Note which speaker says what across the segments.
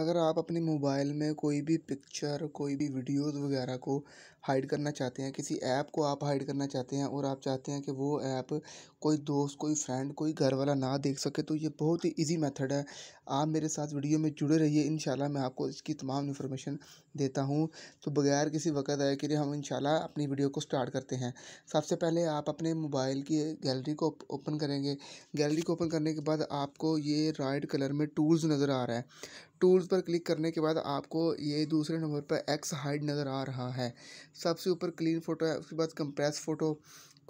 Speaker 1: अगर आप अपने मोबाइल में कोई भी पिक्चर कोई भी वीडियोस वगैरह को हाइड करना चाहते हैं किसी ऐप को आप हाइड करना चाहते हैं और आप चाहते हैं कि वो ऐप कोई दोस्त कोई फ्रेंड कोई घर वाला ना देख सके तो ये बहुत ही इजी मेथड है आप मेरे साथ वीडियो में जुड़े रहिए इन मैं आपको इसकी तमाम इन्फॉर्मेशन देता हूँ तो बगैर किसी वक़्त आए के लिए हम इन अपनी वीडियो को स्टार्ट करते हैं सबसे पहले आप अपने मोबाइल की गैलरी को ओपन करेंगे गैलरी को ओपन करने के बाद आपको ये राइट कलर में टूल्स नज़र आ रहा है टूल्स पर क्लिक करने के बाद आपको ये दूसरे नंबर पर एक्स हाइड नज़र आ रहा है सबसे ऊपर क्लीन फ़ोटो है उसके बाद compress photo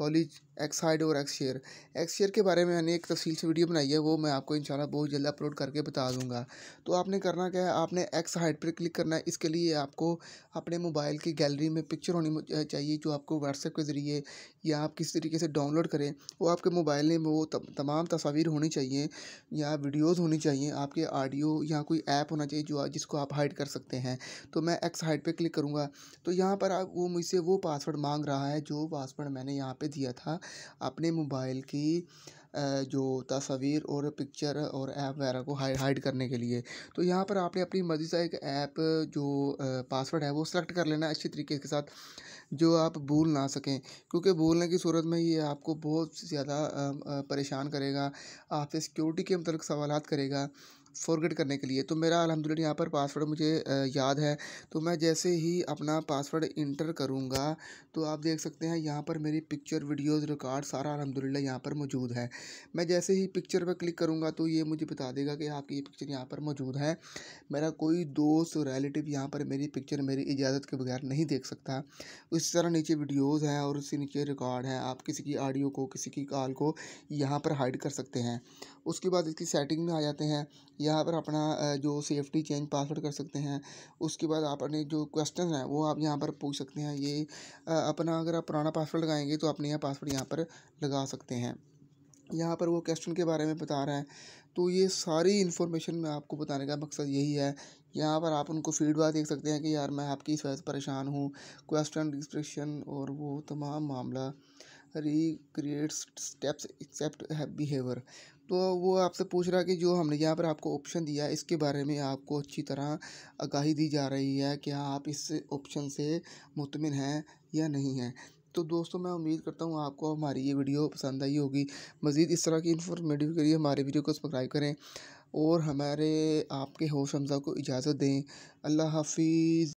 Speaker 1: collage X hide और एक्स शेयर एक्स शेयर के बारे में मैंने एक तफसील से वीडियो बनाई है वो मैं आपको इंशाल्लाह बहुत जल्द अपलोड करके बता दूंगा तो आपने करना क्या है आपने एक्स हाइड पर क्लिक करना है इसके लिए आपको अपने मोबाइल की गैलरी में पिक्चर होनी चाहिए जो आपको व्हाट्सएप के ज़रिए या आप किसी तरीके से डाउनलोड करें वो आपके मोबाइल में वो तमाम तस्वीर होनी चाहिए या वीडियोज़ होनी चाहिए आपके आडियो या कोई ऐप होना चाहिए जो जिसको आप हाइड कर सकते हैं तो मैं एक्स हाइड पर क्लिक करूँगा तो यहाँ पर आप वो मुझसे वो पासवर्ड मांग रहा है जो पासवर्ड मैंने यहाँ पर दिया था अपने मोबाइल की जो तस्वीर और पिक्चर और ऐप वगैरह को हाइड हाइड करने के लिए तो यहाँ पर आपने अपनी मर्ज़ी से एक ऐप जो पासवर्ड है वो सिलेक्ट कर लेना अच्छी तरीके के साथ जो आप भूल ना सकें क्योंकि भूलने की सूरत में ये आपको बहुत ज़्यादा परेशान करेगा आपसे सिक्योरिटी के मतलब सवाल करेगा फॉरगेट करने के लिए तो मेरा अलहमदिल्ला यहाँ पर पासवर्ड मुझे याद है तो मैं जैसे ही अपना पासवर्ड इंटर करूँगा तो आप देख सकते हैं यहाँ पर मेरी पिक्चर वीडियोज़ रिकॉर्ड सारा अलहमदिल्ला यहाँ पर मौजूद है मैं जैसे ही पिक्चर पर क्लिक करूँगा तो ये मुझे बता देगा कि आपकी ये पिक्चर यहाँ पर मौजूद है मेरा कोई दोस्त रिलेटिव यहाँ पर मेरी पिक्चर मेरी इजाज़त के बगैर नहीं देख सकता उस तरह नीचे वीडियोज़ हैं और उससे नीचे रिकॉर्ड है आप किसी की ऑडियो को किसी की कॉल को यहाँ पर हाइड कर सकते हैं उसके बाद इसकी सेटिंग में आ जाते हैं यहाँ पर अपना जो सेफ्टी चेंज पासवर्ड कर सकते हैं उसके बाद आप अपने जो क्वेश्चन हैं वो आप यहाँ पर पूछ सकते हैं ये अपना अगर आप पुराना पासवर्ड लगाएंगे तो अपने यहाँ पासवर्ड यहाँ पर लगा सकते हैं यहाँ पर वो क्वेश्चन के बारे में बता रहे हैं तो ये सारी इन्फॉर्मेशन मैं आपको बताने का मकसद यही है यहाँ पर आप उनको फीडबैक देख सकते हैं कि यार मैं आपकी इस वजह से परेशान हूँ क्वेश्चन डिस्क्रिप्शन और वो तमाम मामला रिक्रिएट स्टेप्स एक्सेप्ट बिहेवियर तो वो आपसे पूछ रहा है कि जो हमने यहाँ पर आपको ऑप्शन दिया है इसके बारे में आपको अच्छी तरह आगाही दी जा रही है कि आप इस ऑप्शन से मुतमिन हैं या नहीं हैं तो दोस्तों मैं उम्मीद करता हूँ आपको हमारी ये वीडियो पसंद आई होगी मज़ीद इस तरह की इन्फॉर्मेटिव के लिए हमारे वीडियो को सब्सक्राइब करें और हमारे आपके होश हमजा को इजाज़त दें अल्लाह हाफिज़